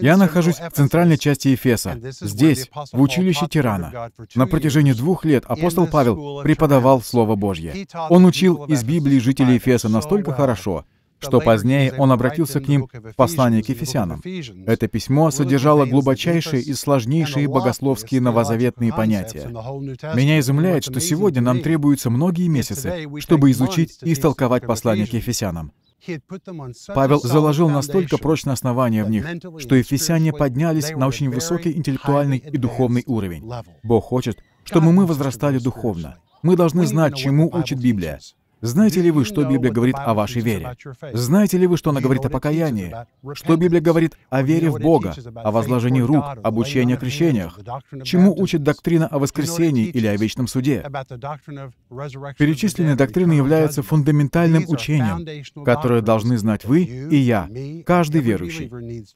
Я нахожусь в центральной части Ефеса, здесь, в училище Тирана. На протяжении двух лет апостол Павел преподавал Слово Божье. Он учил из Библии жителей Ефеса настолько хорошо, что позднее он обратился к ним в послание к Ефесянам. Это письмо содержало глубочайшие и сложнейшие богословские новозаветные понятия. Меня изумляет, что сегодня нам требуются многие месяцы, чтобы изучить и истолковать послание к Ефесянам. Павел заложил настолько прочное основание в них, что ефесяне поднялись на очень высокий интеллектуальный и духовный уровень. Бог хочет, чтобы мы возрастали духовно. Мы должны знать, чему учит Библия. Знаете ли вы, что Библия говорит о вашей вере? Знаете ли вы, что она говорит о покаянии? Что Библия говорит о вере в Бога, о возложении рук, об учении о крещениях? Чему учит доктрина о воскресении или о вечном суде? Перечисленные доктрины являются фундаментальным учением, которое должны знать вы и я, каждый верующий.